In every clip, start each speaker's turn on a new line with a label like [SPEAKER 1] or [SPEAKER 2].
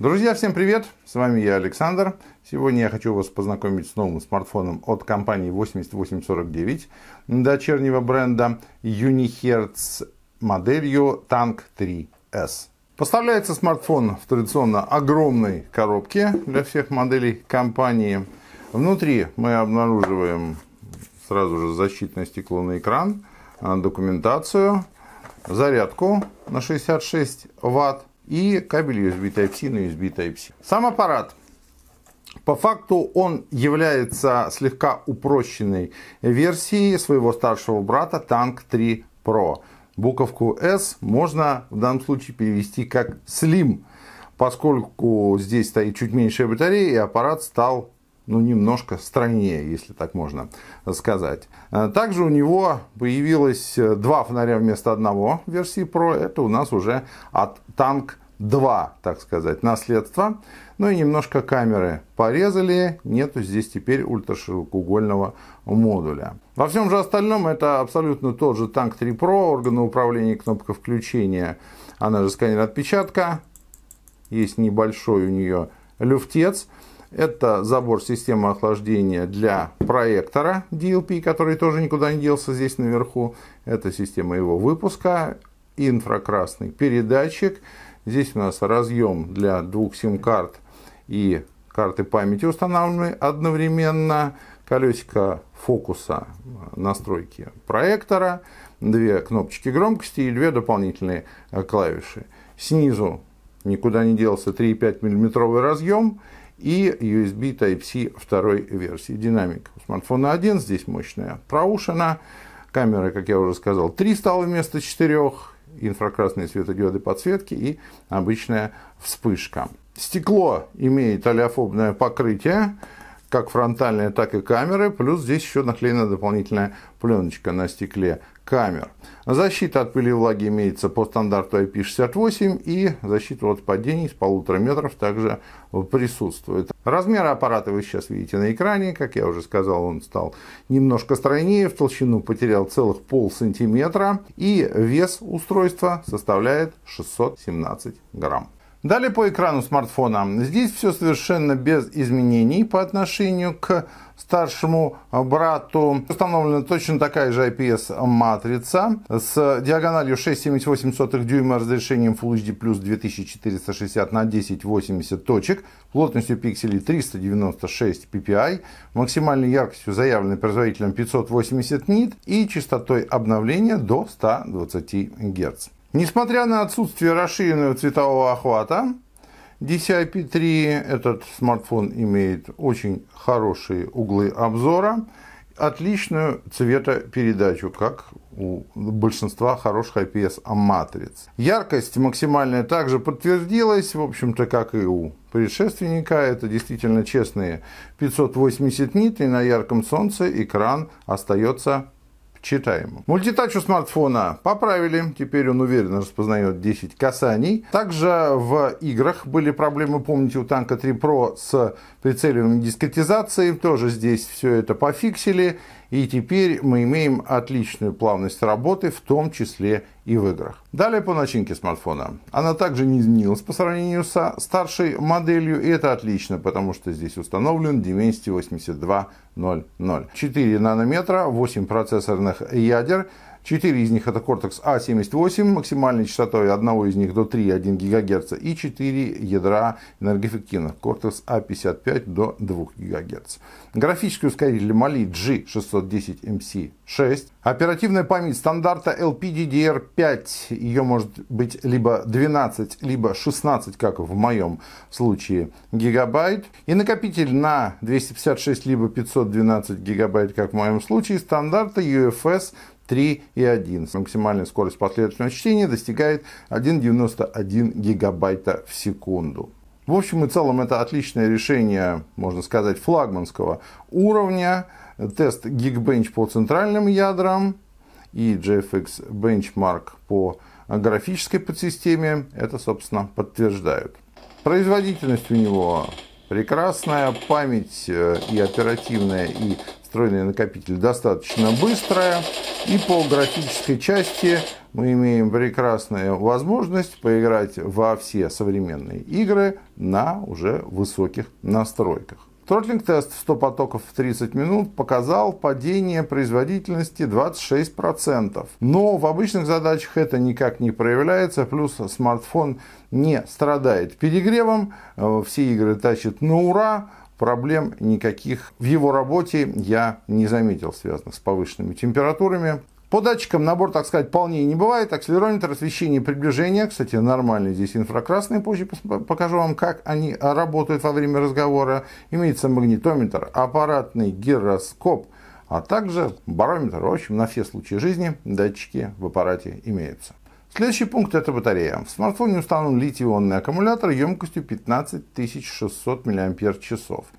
[SPEAKER 1] Друзья, всем привет! С вами я, Александр. Сегодня я хочу вас познакомить с новым смартфоном от компании 8849 дочернего бренда Unihertz моделью Tank 3S. Поставляется смартфон в традиционно огромной коробке для всех моделей компании. Внутри мы обнаруживаем сразу же защитное стекло на экран, а, документацию, зарядку на 66 ватт, и кабель USB Type-C на USB Type-C. Сам аппарат. По факту он является слегка упрощенной версией своего старшего брата Tank 3 Pro. Буковку S можно в данном случае перевести как Slim, поскольку здесь стоит чуть меньшая батарея и аппарат стал ну, немножко страннее, если так можно сказать. А, также у него появилось э, два фонаря вместо одного версии Pro. Это у нас уже от Tank 2, так сказать, наследство. Ну и немножко камеры порезали. Нету здесь теперь ультраширокоугольного модуля. Во всем же остальном это абсолютно тот же Tank 3 Pro. Органы управления, кнопка включения, она же сканер отпечатка. Есть небольшой у нее люфтец. Это забор системы охлаждения для проектора DLP, который тоже никуда не делся здесь наверху. Это система его выпуска, инфракрасный передатчик. Здесь у нас разъем для двух сим-карт и карты памяти устанавливаемые одновременно. Колесико фокуса настройки проектора, две кнопочки громкости и две дополнительные клавиши. Снизу никуда не делся 3,5 мм разъем и USB Type-C второй версии. Динамик у смартфона один здесь мощная проушина. Камера, как я уже сказал, 3 стало вместо 4 инфракрасные светодиоды подсветки и обычная вспышка. Стекло имеет олеофобное покрытие, как фронтальное, так и камеры, плюс здесь еще наклеена дополнительная пленочка на стекле камер. Защита от пыли и влаги имеется по стандарту IP68 и защита от падений с полутора метров также присутствует. Размеры аппарата вы сейчас видите на экране. Как я уже сказал, он стал немножко стройнее, в толщину потерял целых пол сантиметра и вес устройства составляет 617 грамм. Далее по экрану смартфона. Здесь все совершенно без изменений по отношению к старшему э, брату установлена точно такая же IPS-матрица с диагональю 6,78 дюйма, разрешением Full HD плюс 2460 на 1080 точек, плотностью пикселей 396 ppi, максимальной яркостью, заявленной производителем 580 нит и частотой обновления до 120 Гц. Несмотря на отсутствие расширенного цветового охвата, DCI-P3 этот смартфон имеет очень хорошие углы обзора, отличную цветопередачу, как у большинства хороших IPS-матриц. Яркость максимальная также подтвердилась, в общем-то, как и у предшественника. Это действительно честные 580 нит, на ярком солнце экран остается читаемым. Мультитач у смартфона поправили, теперь он уверенно распознает 10 касаний. Также в играх были проблемы, помните, у Танка 3 Pro с прицеливанием дискретизацией тоже здесь все это пофиксили. И теперь мы имеем отличную плавность работы, в том числе и в играх. Далее по начинке смартфона. Она также не изменилась по сравнению со старшей моделью, и это отлично, потому что здесь установлен Dimensity 8200. 4 нанометра, 8 процессорных ядер, 4 из них это Cortex A78, максимальной частотой одного из них до 3,1 ГГц и 4 ядра энергоэффективных Cortex A55 а до 2 ГГц. Графический ускоритель Mali G610MC6. Оперативная память стандарта LPDDR5. Ее может быть либо 12, либо 16, как в моем случае, гигабайт. И накопитель на 256, либо 512 гигабайт, как в моем случае, стандарта UFS 3 и 1. Максимальная скорость последовательного чтения достигает 1,91 гигабайта в секунду. В общем и целом это отличное решение, можно сказать, флагманского уровня. Тест Geekbench по центральным ядрам и JFX Benchmark по графической подсистеме это, собственно, подтверждают. Производительность у него прекрасная, память э, и оперативная, и встроенный накопитель достаточно быстрая. И по графической части мы имеем прекрасную возможность поиграть во все современные игры на уже высоких настройках. Тротлинг-тест 100 потоков в 30 минут показал падение производительности 26%. Но в обычных задачах это никак не проявляется, плюс смартфон не страдает перегревом, э, все игры тащат на ура, проблем никаких в его работе я не заметил, связанных с повышенными температурами. По датчикам набор, так сказать, вполне не бывает. Акселерометр освещения и приближения. Кстати, нормальные здесь инфракрасные Позже покажу вам, как они работают во время разговора. Имеется магнитометр, аппаратный гироскоп, а также барометр. В общем, на все случаи жизни датчики в аппарате имеются. Следующий пункт это батарея. В смартфоне установлен литий-ионный аккумулятор емкостью 15600 мАч.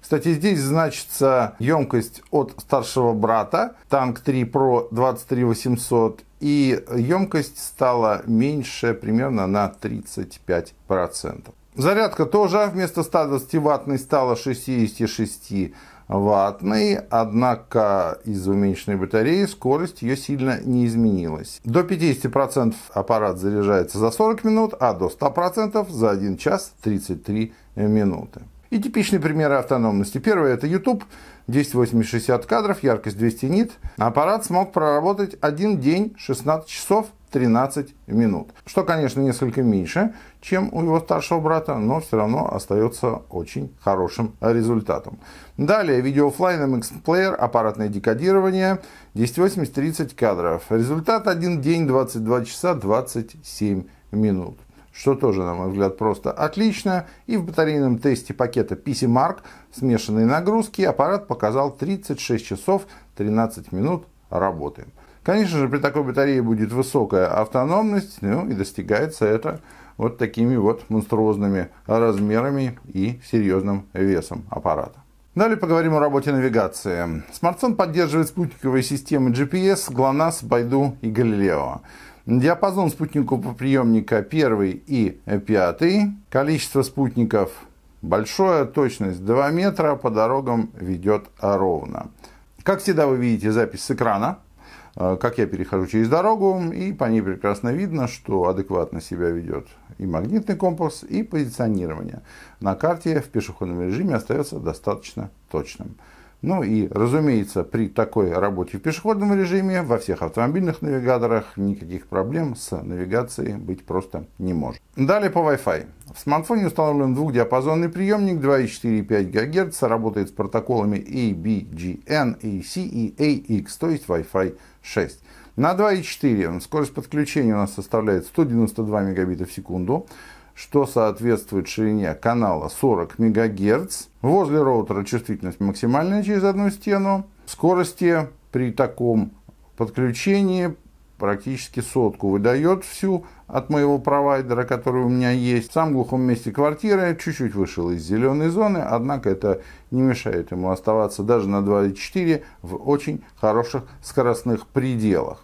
[SPEAKER 1] Кстати, здесь значится емкость от старшего брата, танк 3 Pro 23800 и емкость стала меньше примерно на 35%. Зарядка тоже вместо 120 ваттной стала 66 ваттный, однако из-за уменьшенной батареи скорость ее сильно не изменилась. До 50% аппарат заряжается за 40 минут, а до 100% за 1 час 33 минуты. И типичные примеры автономности. Первое – это YouTube. 1080-60 кадров, яркость 200 нит. Аппарат смог проработать один день 16 часов 13 минут. Что, конечно, несколько меньше, чем у его старшего брата, но все равно остается очень хорошим результатом. Далее, видео офлайн MX Player, аппаратное декодирование, 1080-30 кадров. Результат один день 22 часа 27 минут что тоже, на мой взгляд, просто отлично. И в батарейном тесте пакета PC Mark смешанной нагрузки аппарат показал 36 часов 13 минут работы. Конечно же, при такой батарее будет высокая автономность, ну и достигается это вот такими вот монструозными размерами и серьезным весом аппарата. Далее поговорим о работе навигации. Смартфон поддерживает спутниковые системы GPS, GLONASS, Baidu и Galileo. Диапазон спутникового приемника 1 и 5. Количество спутников большое, точность 2 метра, по дорогам ведет ровно. Как всегда вы видите запись с экрана, э, как я перехожу через дорогу, и по ней прекрасно видно, что адекватно себя ведет и магнитный компас, и позиционирование. На карте в пешеходном режиме остается достаточно точным. Ну и, разумеется, при такой работе в пешеходном режиме во всех автомобильных навигаторах никаких проблем с навигацией быть просто не может. Далее по Wi-Fi. В смартфоне установлен двухдиапазонный приемник 2,4,5 ГГц, работает с протоколами ABGN, AC и AX, то есть Wi-Fi 6. На 2,4 скорость подключения у нас составляет 192 мбит в секунду что соответствует ширине канала 40 МГц. Возле роутера чувствительность максимальная через одну стену. Скорости при таком подключении практически сотку выдает всю от моего провайдера, который у меня есть. В самом глухом месте квартиры чуть-чуть вышел из зеленой зоны, однако это не мешает ему оставаться даже на 2,4 в очень хороших скоростных пределах.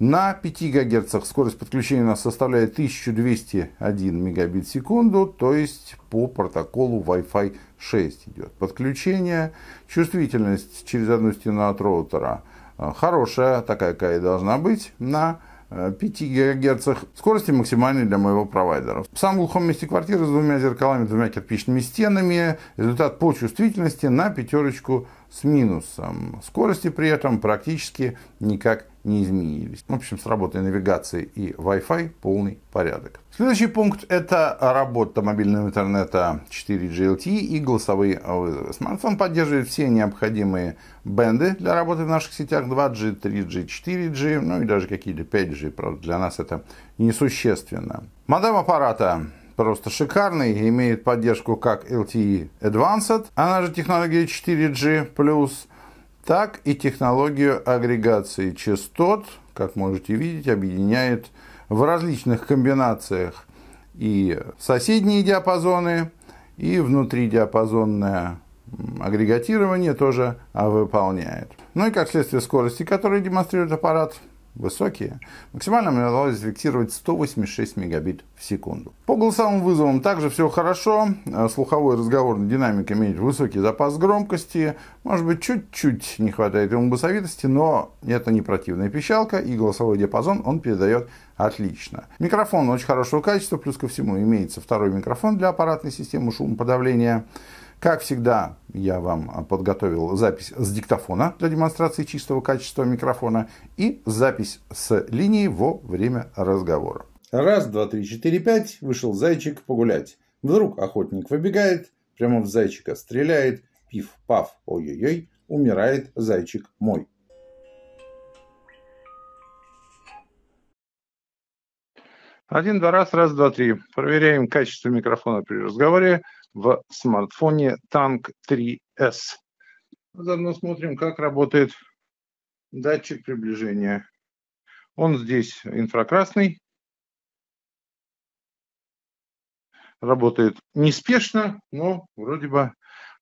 [SPEAKER 1] На 5 ГГц скорость подключения у нас составляет 1201 мегабит в секунду, то есть по протоколу Wi-Fi 6 идет подключение. Чувствительность через одну стену от роутера э, хорошая, такая, какая и должна быть на 5 э, ГГц скорости максимальной для моего провайдера. В самом глухом месте квартиры с двумя зеркалами, двумя кирпичными стенами. Результат по чувствительности на пятерочку с минусом. Скорости при этом практически никак не изменились. В общем, с работой навигации и Wi-Fi полный порядок. Следующий пункт – это работа мобильного интернета 4G LTE и голосовые вызовы. Смартфон поддерживает все необходимые бенды для работы в наших сетях 2G, 3G, 4G, ну и даже какие-то 5G. Правда, для нас это несущественно. Модем аппарата просто шикарный, имеет поддержку как LTE Advanced, она же технология 4G+, так и технологию агрегации частот, как можете видеть, объединяет в различных комбинациях и соседние диапазоны, и внутридиапазонное агрегатирование тоже а, выполняет. Ну и как следствие скорости, которые демонстрирует аппарат, высокие, максимально мне удалось зафиксировать 186 мегабит в секунду. По голосовым вызовам также все хорошо. Э, слуховой разговорный динамик имеет высокий запас громкости. Может быть, чуть-чуть не хватает ему басовитости, но это не противная пищалка, и голосовой диапазон он передает отлично. Микрофон очень хорошего качества, плюс ко всему имеется второй микрофон для аппаратной системы шумоподавления. Как всегда, я вам а, подготовил запись с диктофона для демонстрации чистого качества микрофона и запись с линии во время разговора. Раз, два, три, четыре, пять. Вышел зайчик погулять. Вдруг охотник выбегает, прямо в зайчика стреляет. Пиф-паф, ой-ой-ой, умирает зайчик мой. Один, два, раз, раз, два, три. Проверяем качество микрофона при разговоре в смартфоне Tank 3S. Заодно смотрим, как работает датчик приближения. Он здесь инфракрасный. Работает неспешно, но вроде бы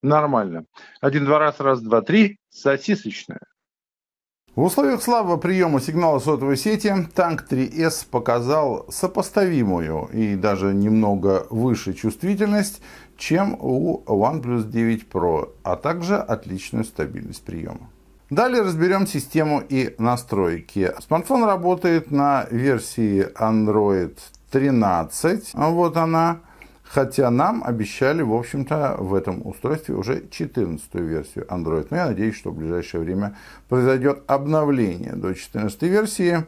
[SPEAKER 1] нормально. Один, два раз, раз, два, три. Сосисочная. В условиях слабого приема сигнала сотовой сети танк 3С показал сопоставимую и даже немного выше чувствительность, чем у OnePlus 9 Pro, а также отличную стабильность приема. Далее разберем систему и настройки. Смартфон работает на версии Android 13, вот она, Хотя нам обещали, в общем-то, в этом устройстве уже 14 версию Android. Но я надеюсь, что в ближайшее время произойдет обновление до 14 версии.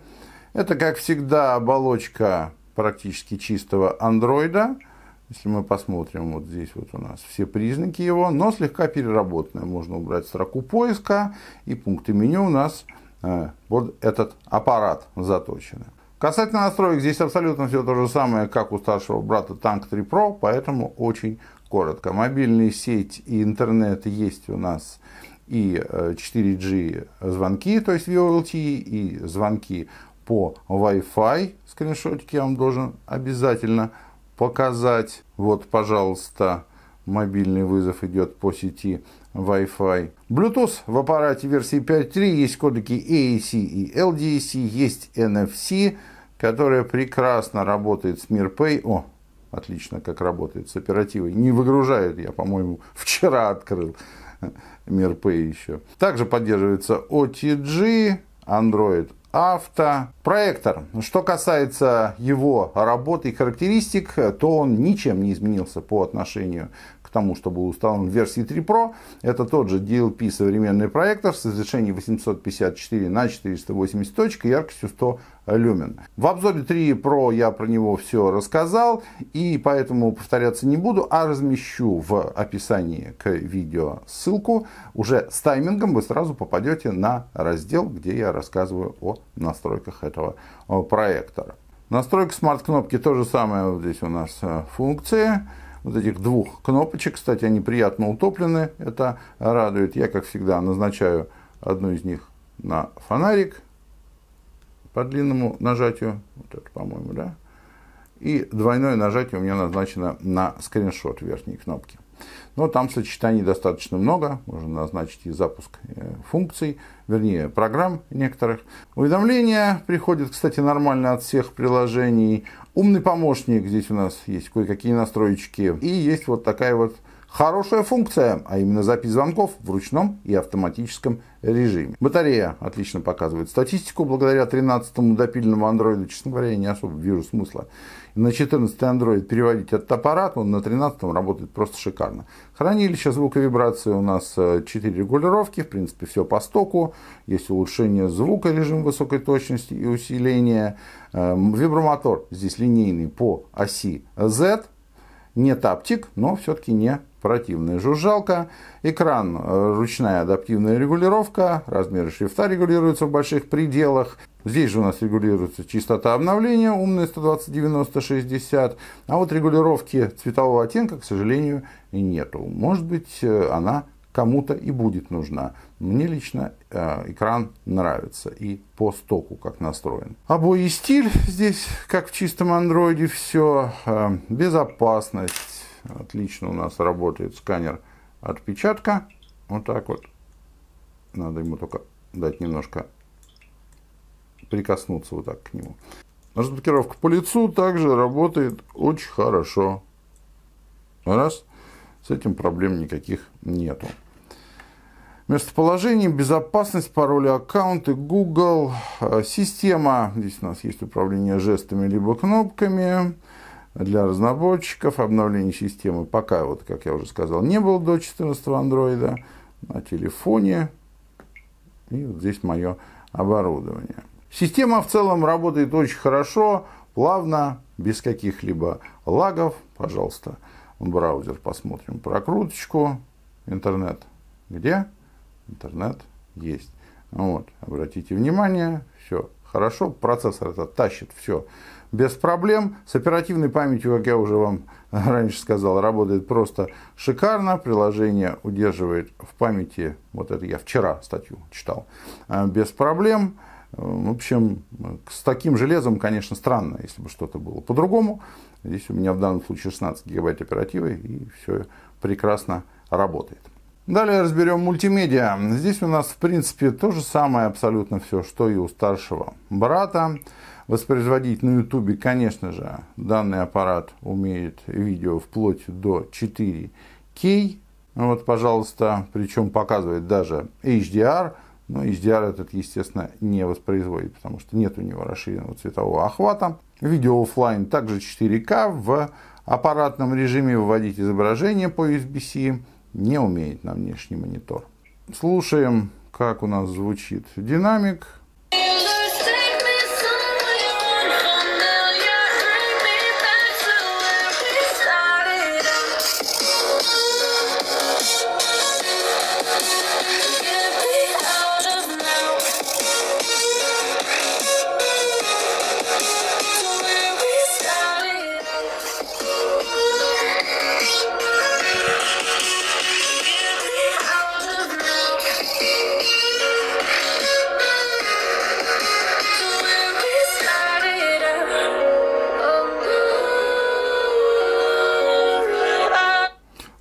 [SPEAKER 1] Это, как всегда, оболочка практически чистого Android. Если мы посмотрим, вот здесь вот у нас все признаки его, но слегка переработанная. Можно убрать строку поиска и пункты меню у нас э, вот этот аппарат заточены. Касательно настроек, здесь абсолютно все то же самое, как у старшего брата Tank 3 Pro, поэтому очень коротко. Мобильная сеть и интернет есть у нас и 4G э, звонки, то есть VoLTE и звонки по Wi-Fi. Скриншотики я вам должен обязательно показать. Вот, пожалуйста, мобильный вызов идет по сети Wi-Fi. Bluetooth в аппарате версии 5.3 есть кодеки AAC и LDAC, есть NFC, которая прекрасно работает с MirPay. О, отлично как работает с оперативой. Не выгружает, я, по-моему, вчера открыл MirPay еще. Также поддерживается OTG, Android авто, Проектор. Что касается его работы и характеристик, то он ничем не изменился по отношению к тому, что был установлен в версии 3 Pro. Это тот же DLP современный проектор с разрешением 854 на 480 точек и яркостью 100 люмен. В обзоре 3 Pro я про него все рассказал и поэтому повторяться не буду, а размещу в описании к видео ссылку. Уже с таймингом вы сразу попадете на раздел, где я рассказываю о настройках этого э, проектора. Настройка смарт-кнопки то же самое. Вот здесь у нас э, функции вот этих двух кнопочек. Кстати, они приятно утоплены, это радует. Я, как всегда, назначаю одну из них на фонарик по длинному нажатию. Вот это, по-моему, да? И двойное нажатие у меня назначено на скриншот верхней кнопки. Но там сочетаний достаточно много. Можно назначить и запуск э, функций, вернее, программ некоторых. Уведомления приходят, кстати, нормально от всех приложений. Умный помощник. Здесь у нас есть кое-какие настройки. И есть вот такая вот Хорошая функция, а именно запись звонков в ручном и автоматическом режиме. Батарея отлично показывает статистику. Благодаря 13-му допильному андроиду, честно говоря, я не особо вижу смысла на 14-й Android переводить этот аппарат, он на 13-м работает просто шикарно. Хранилище звуковибрации у нас 4 э, регулировки, в принципе, все по стоку. Есть улучшение звука, режим высокой точности и усиление. Эм, вибромотор здесь линейный по оси Z, не таптик, но все-таки не противная жужжалка, экран, э, ручная адаптивная регулировка, размеры шрифта регулируются в больших пределах. Здесь же у нас регулируется частота обновления, умная 120-90-60, а вот регулировки цветового оттенка, к сожалению, и нету. Может быть, э, она кому-то и будет нужна. Мне лично э, экран нравится и по стоку как настроен. Обои стиль здесь, как в чистом андроиде, все. Э, безопасность, Отлично у нас работает сканер отпечатка. Вот так вот. Надо ему только дать немножко прикоснуться вот так к нему. Разблокировка по лицу также работает очень хорошо. Раз. С этим проблем никаких нету. Местоположение, безопасность, пароли аккаунты, Google, э, система. Здесь у нас есть управление жестами либо кнопками для разработчиков, обновление системы пока, вот, как я уже сказал, не было до 14 андроида на телефоне. И вот здесь мое оборудование. Система в целом работает очень хорошо, плавно, без каких-либо лагов. Пожалуйста, в браузер посмотрим прокруточку. Интернет где? Интернет есть. Вот, обратите внимание, все Хорошо, процессор это тащит все без проблем. С оперативной памятью, как я уже вам раньше сказал, работает просто шикарно. Приложение удерживает в памяти, вот это я вчера статью читал, а, без проблем. В общем, с таким железом, конечно, странно, если бы что-то было по-другому. Здесь у меня в данном случае 16 гигабайт оперативы, и все прекрасно работает. Далее разберем мультимедиа. Здесь у нас, в принципе, то же самое абсолютно все, что и у старшего брата. Воспроизводить на YouTube, конечно же, данный аппарат умеет видео вплоть до 4К. Вот, пожалуйста, причем показывает даже HDR. Но HDR этот, естественно, не воспроизводит, потому что нет у него расширенного цветового охвата. Видео офлайн также 4К. В аппаратном режиме выводить изображение по USB-C не умеет на внешний монитор. Слушаем, как у нас звучит динамик.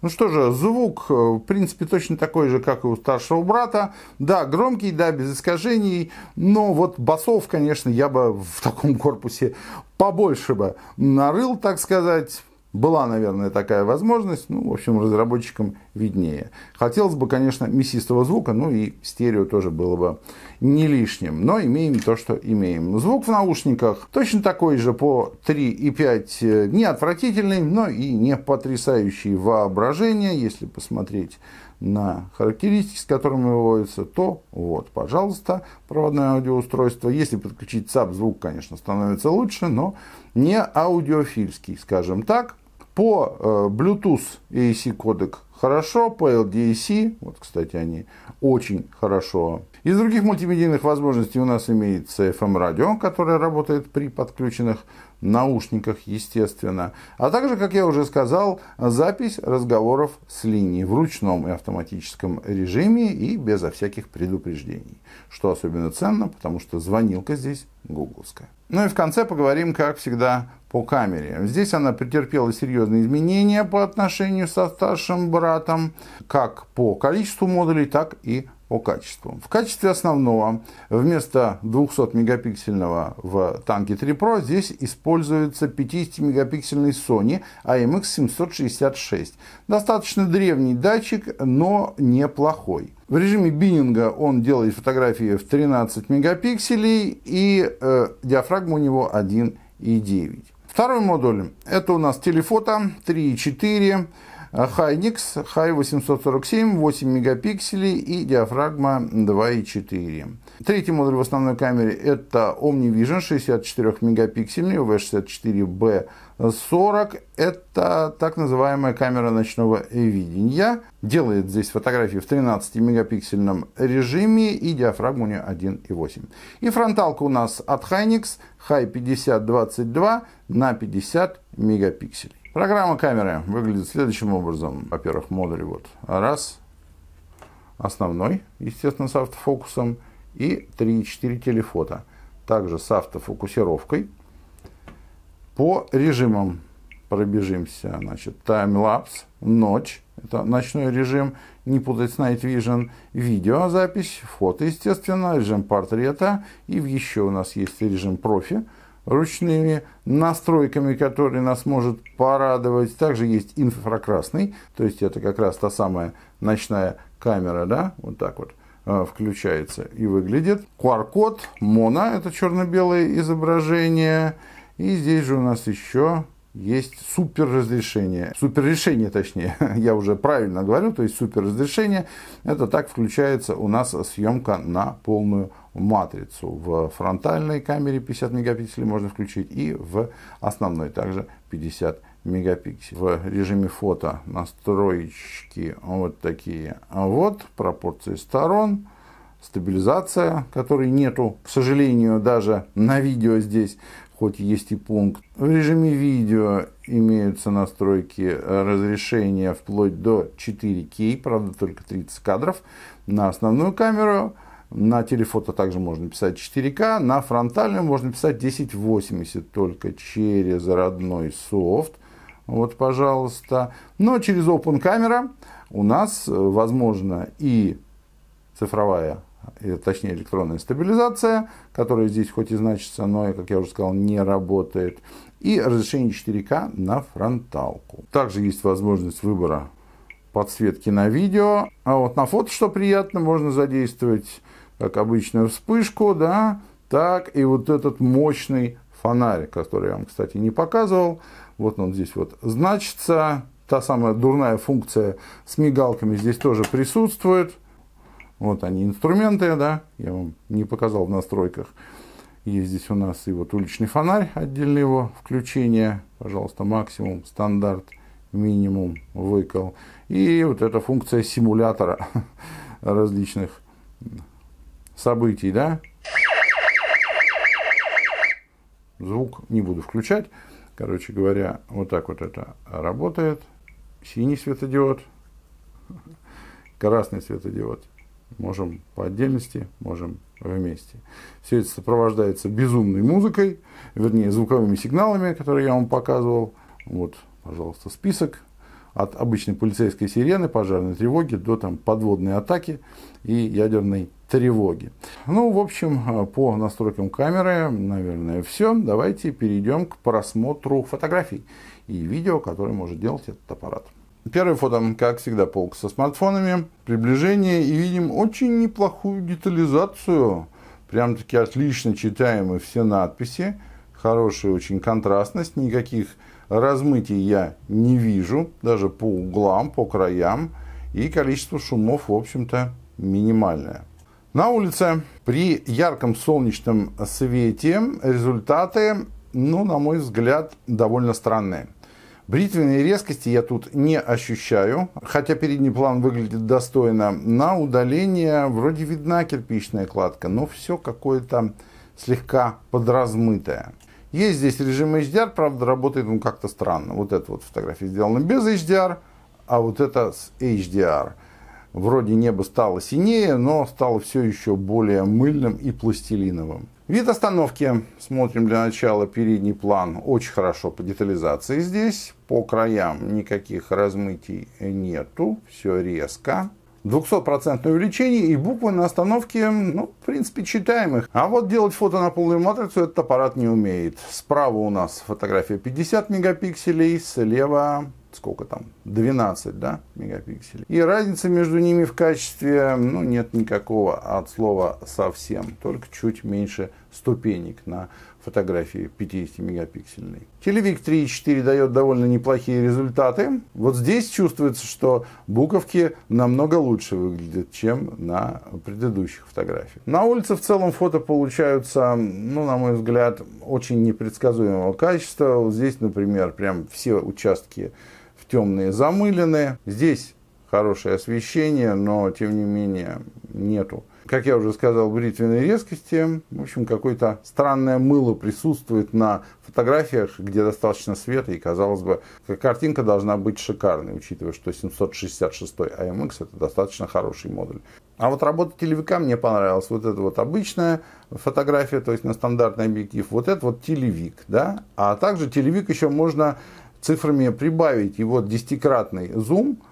[SPEAKER 1] Ну что же, звук, э, в принципе, точно такой же, как и у старшего брата. Да, громкий, да, без искажений, но вот басов, конечно, я бы в таком корпусе побольше бы нарыл, так сказать. Была, наверное, такая возможность. Ну, в общем, разработчикам виднее. Хотелось бы, конечно, мясистого звука, ну и стерео тоже было бы не лишним, но имеем то, что имеем. Звук в наушниках точно такой же по 3,5, э, не отвратительный, но и не потрясающий воображение, если посмотреть на характеристики, с которыми выводится, то вот, пожалуйста, проводное аудиоустройство. Если подключить САП, звук, конечно, становится лучше, но не аудиофильский, скажем так. По э, Bluetooth AEC кодек хорошо, по LDAC, вот, кстати, они очень хорошо. Из других мультимедийных возможностей у нас имеется FM-радио, которое работает при подключенных наушниках, естественно. А также, как я уже сказал, запись разговоров с линии в ручном и автоматическом режиме и безо всяких предупреждений. Что особенно ценно, потому что звонилка здесь гугловская. Ну и в конце поговорим, как всегда, по камере. Здесь она претерпела серьезные изменения по отношению со старшим братом, как по количеству модулей, так и о качестве. В качестве основного вместо 200-мегапиксельного в танке 3 Pro здесь используется 50-мегапиксельный Sony AMX766. Достаточно древний датчик, но неплохой. В режиме биннинга он делает фотографии в 13 мегапикселей и э, диафрагма у него 1,9. Второй модуль это у нас телефото 3,4 Hynix Hi847, 8 мегапикселей и диафрагма 2.4. Третий модуль в основной камере это OmniVision 64 мегапиксельный V64B40. Это так называемая камера ночного видения. Делает здесь фотографии в 13-мегапиксельном режиме и диафрагму у нее 1.8. И фронталка у нас от Hynix Hi5022 на 50 мегапикселей. Программа камеры выглядит следующим образом. Во-первых, модуль вот раз, основной, естественно, с автофокусом, и 3-4 телефота. Также с автофокусировкой. По режимам пробежимся. Значит, таймлапс, ночь, это ночной режим, не путать с Night Vision, видеозапись, фото, естественно, режим портрета, и еще у нас есть режим профи, ручными настройками, которые нас может порадовать. Также есть инфракрасный, то есть это как раз та самая ночная камера, да, вот так вот э, включается и выглядит. QR-код, моно, это черно-белое изображение. И здесь же у нас еще есть супер разрешение. Супер решение, точнее, я уже правильно говорю, то есть супер разрешение. Это так включается у нас съемка на полную матрицу. В фронтальной камере 50 мегапикселей можно включить и в основной также 50 мегапикселей. В режиме фото настроечки вот такие. А вот пропорции сторон стабилизация, которой нету, к сожалению, даже на видео здесь хоть есть и пункт. В режиме видео имеются настройки э, разрешения вплоть до 4К, правда только 30 кадров на основную камеру. На телефото также можно писать 4К, на фронтальную можно писать 1080 только через родной софт. Вот, пожалуйста. Но через Open Camera у нас э, возможно и цифровая Э, точнее электронная стабилизация, которая здесь хоть и значится, но, как я уже сказал, не работает. И разрешение 4К на фронталку. Также есть возможность выбора подсветки на видео. А вот на фото, что приятно, можно задействовать, как обычную вспышку, да, так и вот этот мощный фонарик, который я вам, кстати, не показывал. Вот он здесь вот значится. Та самая дурная функция с мигалками здесь тоже присутствует. Вот они инструменты, да, я вам не показал в настройках. Есть здесь у нас и вот уличный фонарь, отдельное его включение, пожалуйста, максимум, стандарт, минимум, выкол. И вот эта функция симулятора различных событий, да. Звук не буду включать. Короче говоря, вот так вот это работает. Синий светодиод, красный светодиод Можем по отдельности, можем вместе. Все это сопровождается безумной музыкой, вернее, звуковыми сигналами, которые я вам показывал. Вот, пожалуйста, список от обычной полицейской сирены, пожарной тревоги до там, подводной атаки и ядерной тревоги. Ну, в общем, э, по настройкам камеры, наверное, все. Давайте перейдем к просмотру фотографий и видео, которые может делать этот аппарат. Первым фото, как всегда, полка со смартфонами, приближение и видим очень неплохую детализацию. Прям-таки отлично читаемы все надписи, хорошая очень контрастность, никаких размытий я не вижу, даже по углам, по краям. И количество шумов, в общем-то, минимальное. На улице при ярком солнечном свете результаты, ну, на мой взгляд, довольно странные. Бритвенной резкости я тут не ощущаю, хотя передний план выглядит достойно. На удаление вроде видна кирпичная кладка, но все какое-то слегка подразмытое. Есть здесь режим HDR, правда работает он как-то странно. Вот эта вот фотография сделана без HDR, а вот это с HDR. Вроде небо стало синее, но стало все еще более мыльным и пластилиновым. Вид остановки. Смотрим для начала передний план. Очень хорошо по детализации здесь. По краям никаких размытий нету. Все резко. 200% увеличение и буквы на остановке, ну, в принципе, читаемых. А вот делать фото на полную матрицу этот аппарат не умеет. Справа у нас фотография 50 мегапикселей, слева сколько там, 12 да, мегапикселей. И разницы между ними в качестве ну, нет никакого от слова совсем, только чуть меньше ступенек на фотографии 50-мегапиксельной. Телевик 3.4 дает довольно неплохие результаты. Вот здесь чувствуется, что буковки намного лучше выглядят, чем на предыдущих фотографиях. На улице в целом фото получаются, ну, на мой взгляд, очень непредсказуемого качества. Вот здесь, например, прям все участки в темные замылены. Здесь хорошее освещение, но тем не менее нету как я уже сказал, бритвенной резкости. В общем, какое-то странное мыло присутствует на фотографиях, где достаточно света, и, казалось бы, картинка должна быть шикарной, учитывая, что 766 AMX эм это достаточно хороший модуль. А вот работа телевика мне понравилась. Вот это вот обычная фотография, то есть на стандартный объектив. Вот это вот телевик, да. А также телевик еще можно цифрами прибавить и вот десятикратный зум –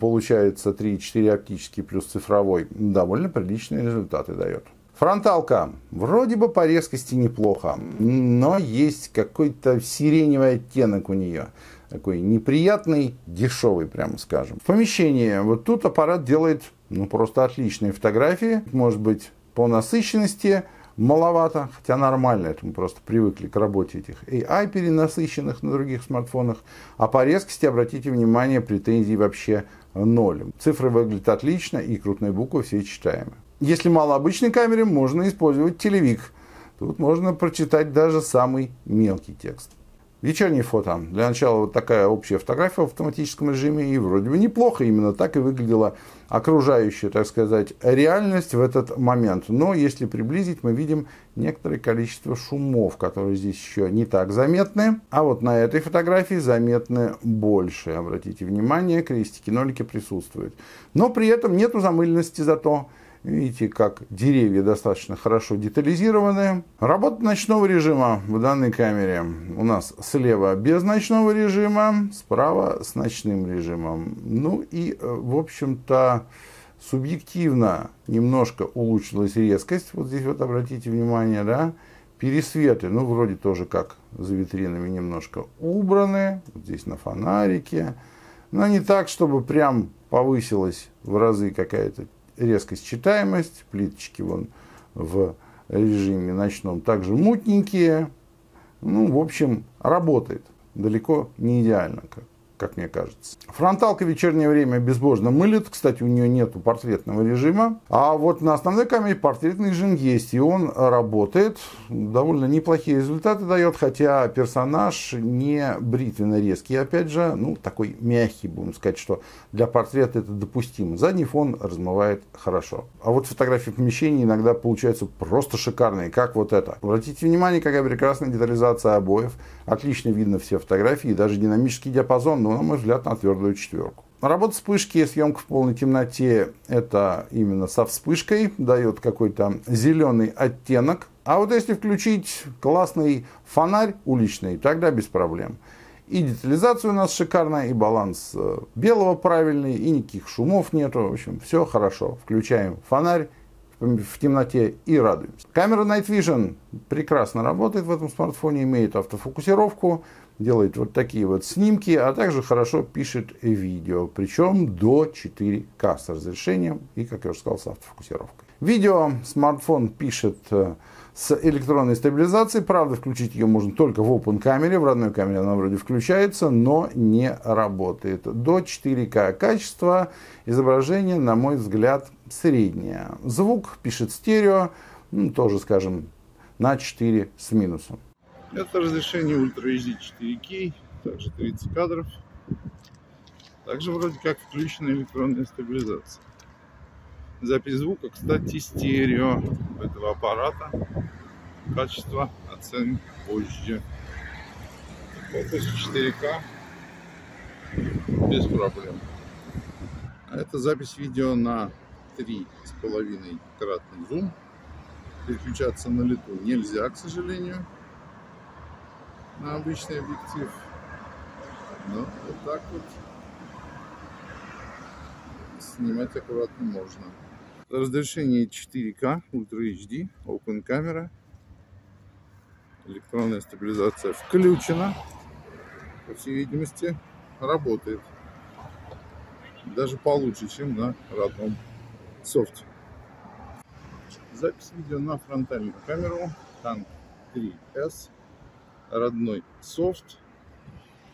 [SPEAKER 1] получается 3-4 оптический плюс цифровой, довольно приличные результаты дает. Фронталка. Вроде бы по резкости неплохо, но есть какой-то сиреневый оттенок у нее. Такой неприятный, дешевый, прямо скажем. В помещении. Вот тут аппарат делает ну, просто отличные фотографии. Может быть, по насыщенности, маловато, хотя нормально, это мы просто привыкли к работе этих AI, перенасыщенных на других смартфонах, а по резкости, обратите внимание, претензий вообще ноль. Цифры выглядят отлично и крупные буквы все читаемы. Если мало обычной камеры, можно использовать телевик. Тут можно прочитать даже самый мелкий текст. Вечернее фото. Для начала вот такая общая фотография в автоматическом режиме. И вроде бы неплохо. Именно так и выглядела окружающая, так сказать, реальность в этот момент. Но если приблизить, мы видим некоторое количество шумов, которые здесь еще не так заметны. А вот на этой фотографии заметны больше. Обратите внимание, крестики-нолики присутствуют. Но при этом нету замыленности зато. Видите, как деревья достаточно хорошо детализированы. Работа ночного режима в данной камере у нас слева без ночного режима, справа с ночным режимом. Ну и, э, в общем-то, субъективно немножко улучшилась резкость. Вот здесь вот обратите внимание, да, пересветы, ну, вроде тоже как за витринами немножко убраны. Вот здесь на фонарике. Но не так, чтобы прям повысилась в разы какая-то резкость читаемость, плиточки вон в режиме ночном также мутненькие. Ну, в общем, работает. Далеко не идеально, как как мне кажется. Фронталка в вечернее время безбожно мылит. Кстати, у нее нет портретного режима. А вот на основной камере портретный режим есть. И он работает. Довольно неплохие результаты дает. Хотя персонаж не бритвенно резкий. Опять же, ну, такой мягкий, будем сказать, что для портрета это допустимо. Задний фон размывает хорошо. А вот фотографии помещений иногда получаются просто шикарные, как вот это. Обратите внимание, какая прекрасная детализация обоев. Отлично видно все фотографии, даже динамический диапазон. Но ну, на мой взгляд, на твердую четверку. Работа вспышки, и съемка в полной темноте, это именно со вспышкой, дает какой-то зеленый оттенок. А вот если включить классный фонарь уличный, тогда без проблем. И детализация у нас шикарная, и баланс э, белого правильный, и никаких шумов нету. В общем, все хорошо. Включаем фонарь в темноте и радуемся. Камера Night Vision прекрасно работает в этом смартфоне, имеет автофокусировку делает вот такие вот снимки, а также хорошо пишет видео, причем до 4К с разрешением и, как я уже сказал, с автофокусировкой. Видео смартфон пишет э, с электронной стабилизацией. Правда, включить ее можно только в open камере. В родной камере она вроде включается, но не работает. До 4К качество изображения на мой взгляд, среднее. Звук пишет стерео, ну, тоже, скажем, на 4 с минусом. Это разрешение Ultra HD 4K, также 30 кадров. Также вроде как включена электронная стабилизация. Запись звука, кстати, стерео этого аппарата. Качество оценим позже. Фокус 4К без проблем. А это запись видео на 3,5 кратный зум. Переключаться на лету нельзя, к сожалению на обычный объектив. ну вот так вот снимать аккуратно можно. Разрешение 4К, Ultra HD, Open Camera. Электронная стабилизация включена. По всей видимости, работает. Даже получше, чем на родном софте. Запись видео на фронтальную камеру Танк 3S родной софт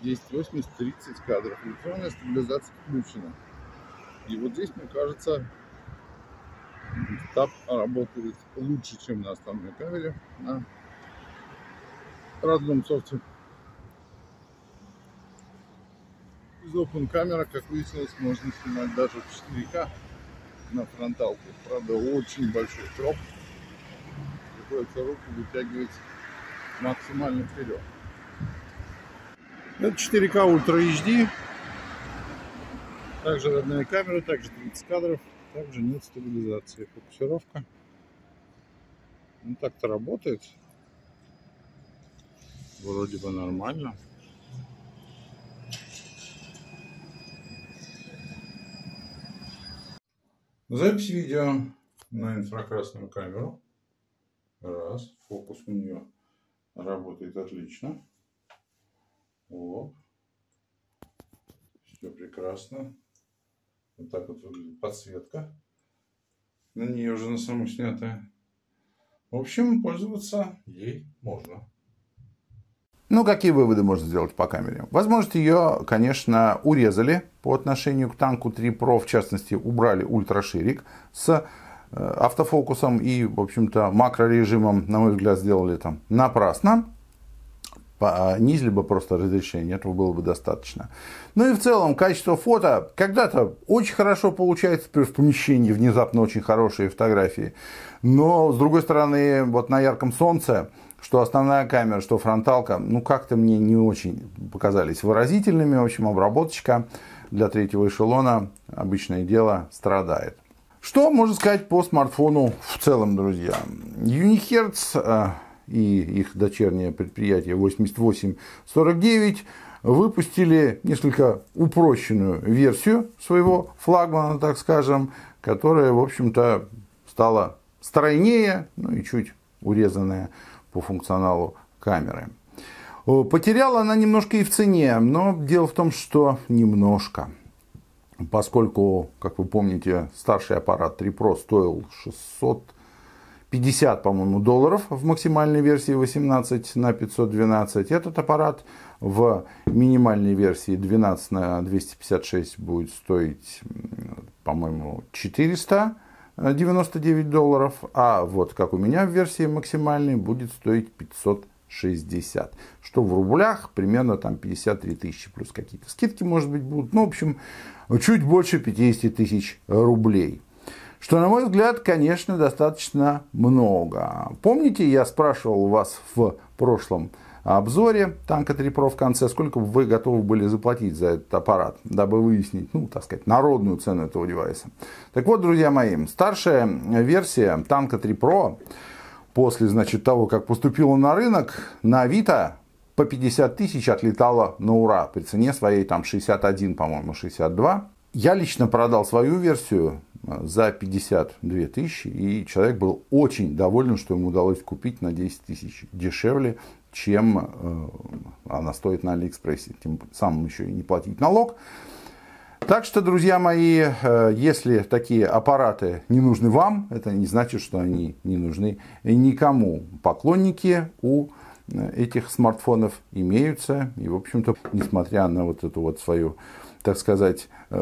[SPEAKER 1] 1080 30 кадров. Электронная стабилизация включена. И вот здесь, мне кажется, тап работает лучше, чем на основной камере, на родном софте. Из open камера, как выяснилось, можно снимать даже в 4К на фронталку. Правда, очень большой троп. Приходится руку вытягивать максимально вперед. Это 4К Ultra HD. Также родная камера, также 30 кадров, также нет стабилизации, фокусировка. Ну так-то работает. Вроде бы нормально. Запись видео на инфракрасную камеру. Раз, фокус у нее Работает отлично. Вот. Все прекрасно. Вот так вот выглядит подсветка. На нее уже на саму снятая. В общем, пользоваться ей можно. Ну, какие выводы можно сделать по камере? Возможно, ее, конечно, урезали по отношению к танку 3 Pro, в частности, убрали ультраширик с Э, автофокусом и, в общем-то, макрорежимом, на мой взгляд, сделали там напрасно. Понизили а, бы просто разрешение, этого было бы достаточно. Ну и в целом, качество фото когда-то очень хорошо получается, при в помещении внезапно очень хорошие фотографии. Но, с другой стороны, вот на ярком солнце что основная камера, что фронталка, ну как-то мне не очень показались выразительными. В общем, обработочка для третьего эшелона, обычное дело, страдает. Что можно сказать по смартфону в целом, друзья? Юнихерц э, и их дочернее предприятие 8849 выпустили несколько упрощенную версию своего флагмана, так скажем, которая, в общем-то, стала стройнее, ну и чуть урезанная по функционалу камеры. Э, потеряла она немножко и в цене, но дело в том, что немножко – поскольку, как вы помните, старший аппарат 3 Pro стоил 650, по-моему, долларов в максимальной версии 18 на 512. Этот аппарат в минимальной версии 12 на 256 будет стоить, по-моему, 400 99 долларов, а вот как у меня в версии максимальной будет стоить 500 60. Что в рублях примерно там 53 тысячи плюс какие-то скидки, может быть, будут. Ну, в общем, чуть больше 50 тысяч рублей. Что, на мой взгляд, конечно, достаточно много. Помните, я спрашивал вас в прошлом обзоре танка 3 Pro в конце, сколько вы готовы были заплатить за этот аппарат, дабы выяснить, ну, так сказать, народную цену этого девайса. Так вот, друзья мои, старшая версия танка 3 Pro после значит, того, как поступила на рынок, на Авито по 50 тысяч отлетала на ура при цене своей там 61, по-моему, 62. Я лично продал свою версию э, за 52 тысячи, и человек был очень доволен, что ему удалось купить на 10 тысяч дешевле, чем э, она стоит на Алиэкспрессе, тем самым еще и не платить налог. Так что, друзья мои, э, если такие аппараты не нужны вам, это не значит, что они не нужны никому. Поклонники у э, этих смартфонов имеются. И, в общем-то, несмотря на вот эту вот свою, так сказать, э,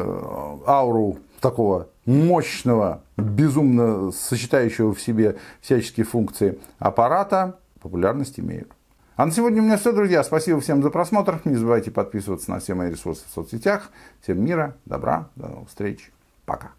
[SPEAKER 1] ауру такого мощного, безумно сочетающего в себе всяческие функции аппарата, популярность имеют. А на сегодня у меня все, друзья. Спасибо всем за просмотр. Не забывайте подписываться на все мои ресурсы в соцсетях. Всем мира, добра, до новых встреч. Пока.